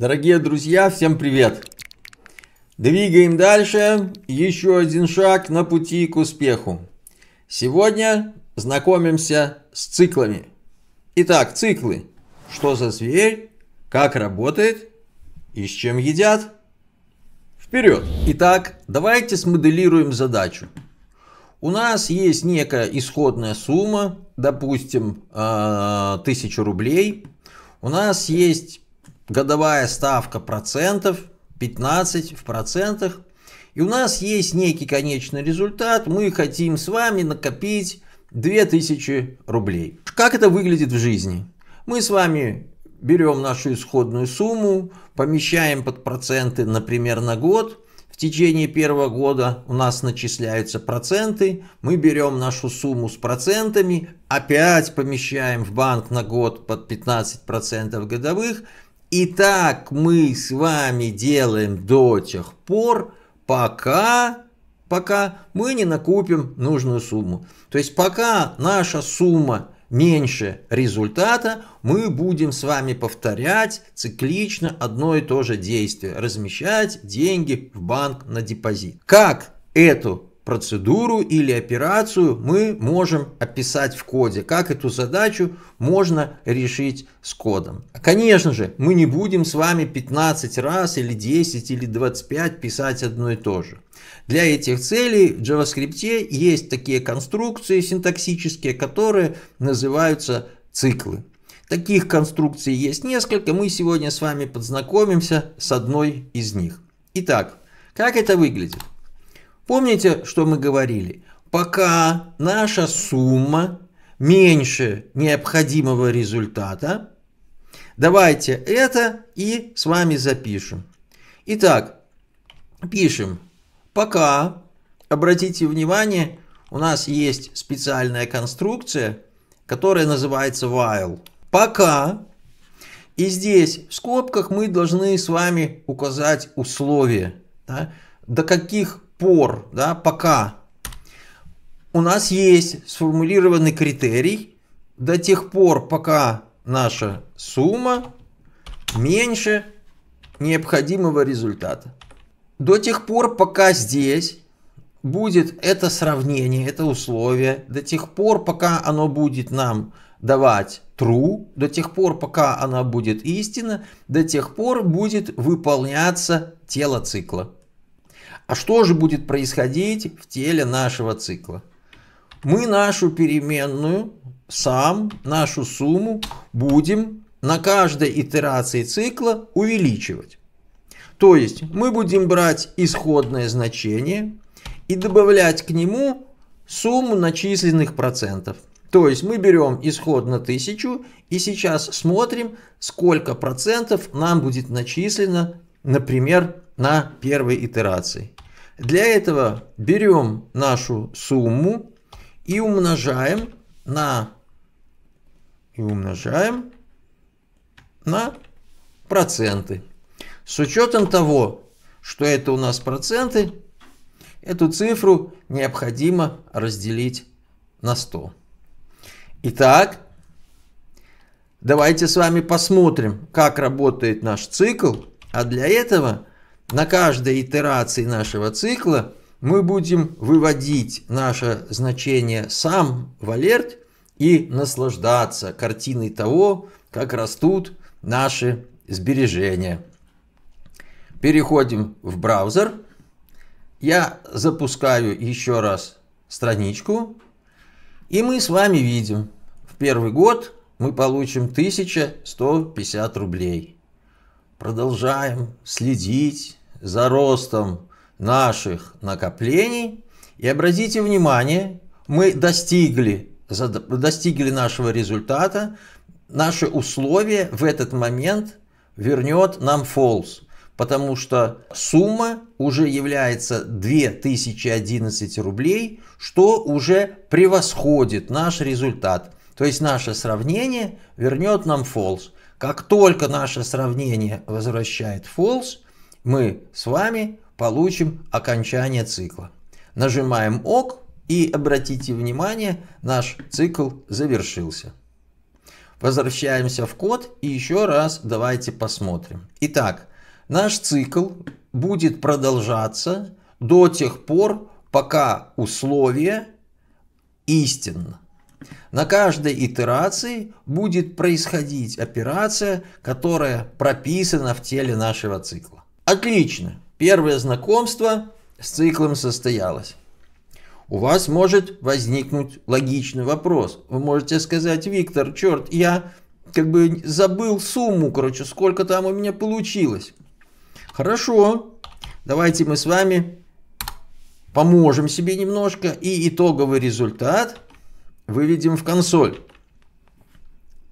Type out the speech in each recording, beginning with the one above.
Дорогие друзья, всем привет! Двигаем дальше. Еще один шаг на пути к успеху. Сегодня знакомимся с циклами. Итак, циклы. Что за зверь? Как работает? И с чем едят? Вперед! Итак, давайте смоделируем задачу. У нас есть некая исходная сумма, допустим, 1000 а, рублей. У нас есть годовая ставка процентов 15 в процентах. И у нас есть некий конечный результат. Мы хотим с вами накопить 2000 рублей. Как это выглядит в жизни? Мы с вами берем нашу исходную сумму, помещаем под проценты, например, на год. В течение первого года у нас начисляются проценты. Мы берем нашу сумму с процентами, опять помещаем в банк на год под 15% годовых и так мы с вами делаем до тех пор, пока, пока мы не накупим нужную сумму. То есть пока наша сумма меньше результата, мы будем с вами повторять циклично одно и то же действие. Размещать деньги в банк на депозит. Как эту процедуру или операцию мы можем описать в коде, как эту задачу можно решить с кодом. Конечно же, мы не будем с вами 15 раз или 10 или 25 писать одно и то же. Для этих целей в JavaScript есть такие конструкции синтаксические, которые называются циклы. Таких конструкций есть несколько, мы сегодня с вами познакомимся с одной из них. Итак, как это выглядит? Помните, что мы говорили? Пока наша сумма меньше необходимого результата, давайте это и с вами запишем. Итак, пишем пока, обратите внимание, у нас есть специальная конструкция, которая называется while. Пока. И здесь в скобках мы должны с вами указать условия, да, до каких пор, да, пока у нас есть сформулированный критерий до тех пор, пока наша сумма меньше необходимого результата. До тех пор, пока здесь будет это сравнение, это условие, до тех пор, пока оно будет нам давать true, до тех пор, пока она будет истина, до тех пор будет выполняться тело цикла. А что же будет происходить в теле нашего цикла? Мы нашу переменную, сам, нашу сумму будем на каждой итерации цикла увеличивать. То есть мы будем брать исходное значение и добавлять к нему сумму начисленных процентов. То есть мы берем исходно 1000 и сейчас смотрим, сколько процентов нам будет начислено, например, на первой итерации. Для этого берем нашу сумму и умножаем на и умножаем на проценты. С учетом того, что это у нас проценты, эту цифру необходимо разделить на 100. Итак, давайте с вами посмотрим, как работает наш цикл. А для этого на каждой итерации нашего цикла мы будем выводить наше значение сам в алерт и наслаждаться картиной того, как растут наши сбережения. Переходим в браузер. Я запускаю еще раз страничку. И мы с вами видим, в первый год мы получим 1150 рублей. Продолжаем следить за ростом наших накоплений. И обратите внимание, мы достигли, достигли нашего результата, наши условия в этот момент вернет нам false, потому что сумма уже является 2011 рублей, что уже превосходит наш результат. То есть наше сравнение вернет нам false. Как только наше сравнение возвращает false, мы с вами получим окончание цикла. Нажимаем ОК и обратите внимание, наш цикл завершился. Возвращаемся в код и еще раз давайте посмотрим. Итак, наш цикл будет продолжаться до тех пор, пока условие истинно. На каждой итерации будет происходить операция, которая прописана в теле нашего цикла. Отлично. Первое знакомство с циклом состоялось. У вас может возникнуть логичный вопрос. Вы можете сказать, Виктор, черт, я как бы забыл сумму, короче, сколько там у меня получилось. Хорошо, давайте мы с вами поможем себе немножко и итоговый результат выведем в консоль.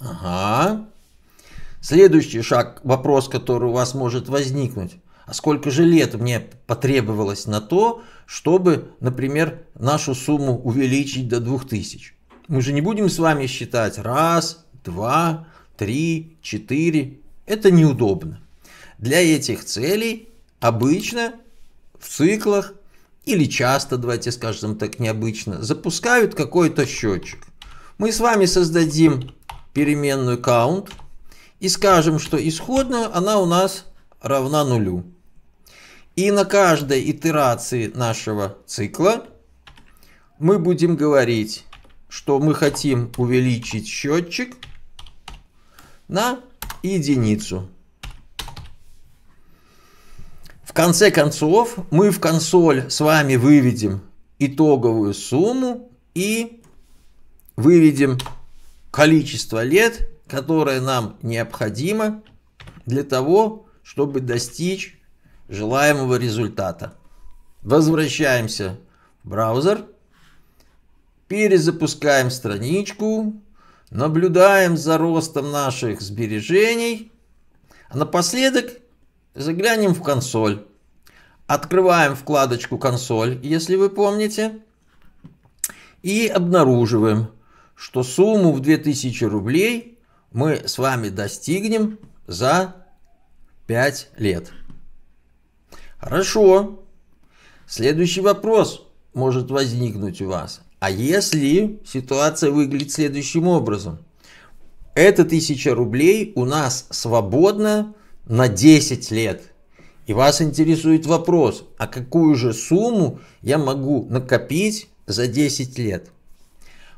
Ага. Следующий шаг, вопрос, который у вас может возникнуть. А сколько же лет мне потребовалось на то, чтобы, например, нашу сумму увеличить до 2000? Мы же не будем с вами считать раз, два, три, четыре. Это неудобно. Для этих целей обычно в циклах или часто, давайте скажем так необычно, запускают какой-то счетчик. Мы с вами создадим переменную count и скажем, что исходную она у нас равна нулю. И на каждой итерации нашего цикла мы будем говорить, что мы хотим увеличить счетчик на единицу. В конце концов, мы в консоль с вами выведем итоговую сумму и выведем количество лет, которое нам необходимо для того, чтобы достичь желаемого результата. Возвращаемся в браузер, перезапускаем страничку, наблюдаем за ростом наших сбережений, а напоследок заглянем в консоль. Открываем вкладочку «Консоль», если вы помните, и обнаруживаем, что сумму в 2000 рублей мы с вами достигнем за 5 лет. Хорошо. Следующий вопрос может возникнуть у вас. А если ситуация выглядит следующим образом? Эта тысяча рублей у нас свободно на 10 лет. И вас интересует вопрос, а какую же сумму я могу накопить за 10 лет?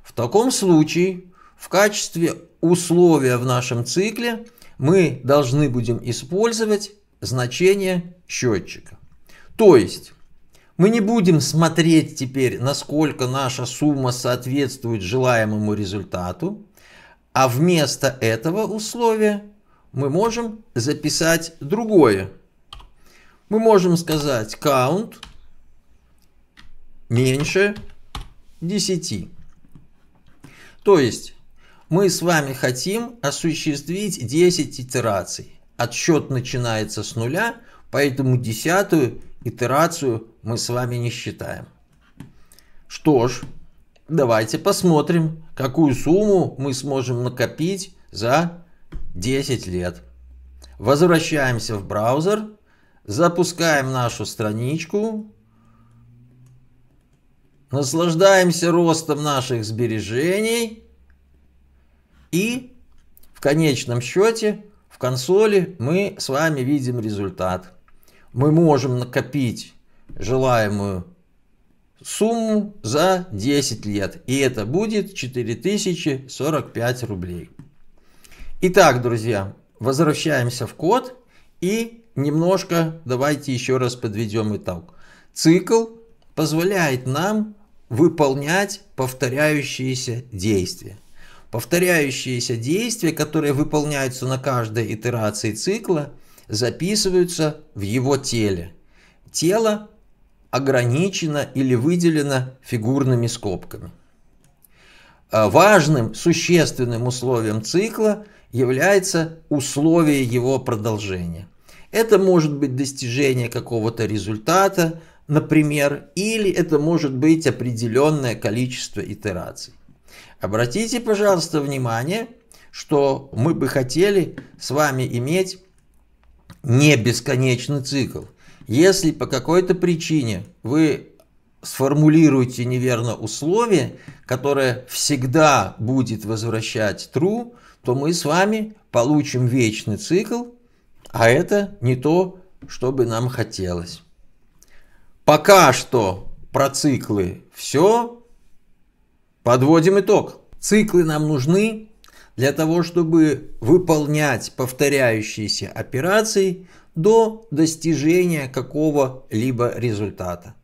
В таком случае в качестве условия в нашем цикле мы должны будем использовать значение счетчика. То есть мы не будем смотреть теперь, насколько наша сумма соответствует желаемому результату, а вместо этого условия мы можем записать другое. Мы можем сказать count меньше 10. То есть мы с вами хотим осуществить 10 итераций отсчет начинается с нуля, поэтому десятую итерацию мы с вами не считаем. Что ж, давайте посмотрим, какую сумму мы сможем накопить за 10 лет. Возвращаемся в браузер, запускаем нашу страничку, наслаждаемся ростом наших сбережений и в конечном счете в консоли мы с вами видим результат. Мы можем накопить желаемую сумму за 10 лет. И это будет 4045 рублей. Итак, друзья, возвращаемся в код и немножко давайте еще раз подведем итог. Цикл позволяет нам выполнять повторяющиеся действия. Повторяющиеся действия, которые выполняются на каждой итерации цикла, записываются в его теле. Тело ограничено или выделено фигурными скобками. А важным существенным условием цикла является условие его продолжения. Это может быть достижение какого-то результата, например, или это может быть определенное количество итераций. Обратите, пожалуйста, внимание, что мы бы хотели с вами иметь не бесконечный цикл. Если по какой-то причине вы сформулируете неверно условие, которое всегда будет возвращать true, то мы с вами получим вечный цикл, а это не то, что бы нам хотелось. Пока что про циклы все. Подводим итог. Циклы нам нужны для того, чтобы выполнять повторяющиеся операции до достижения какого-либо результата.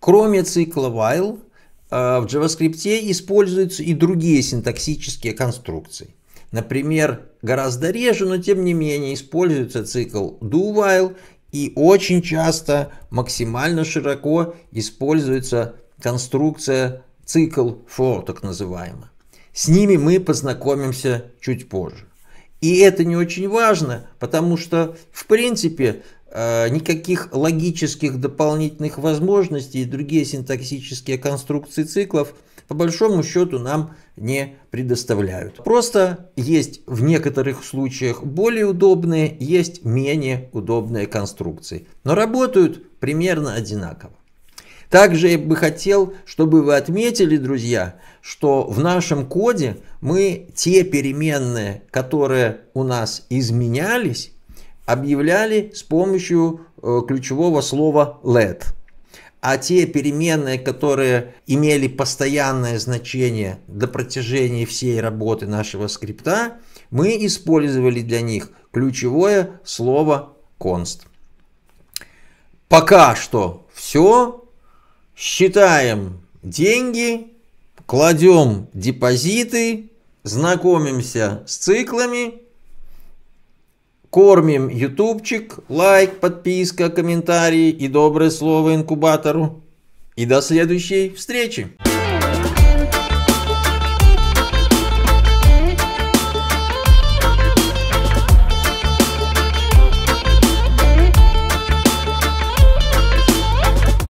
Кроме цикла while, э, в JavaScript используются и другие синтаксические конструкции. Например, гораздо реже, но тем не менее используется цикл do while и очень часто максимально широко используется конструкция цикл фор, так называемый. С ними мы познакомимся чуть позже. И это не очень важно, потому что, в принципе, э, никаких логических дополнительных возможностей и другие синтаксические конструкции циклов по большому счету нам не предоставляют. Просто есть в некоторых случаях более удобные, есть менее удобные конструкции. Но работают примерно одинаково. Также я бы хотел, чтобы вы отметили, друзья, что в нашем коде мы те переменные, которые у нас изменялись, объявляли с помощью э, ключевого слова let. А те переменные, которые имели постоянное значение до протяжения всей работы нашего скрипта, мы использовали для них ключевое слово const. Пока что все считаем деньги, кладем депозиты, знакомимся с циклами, кормим ютубчик, лайк, подписка, комментарии и доброе слово инкубатору. И до следующей встречи!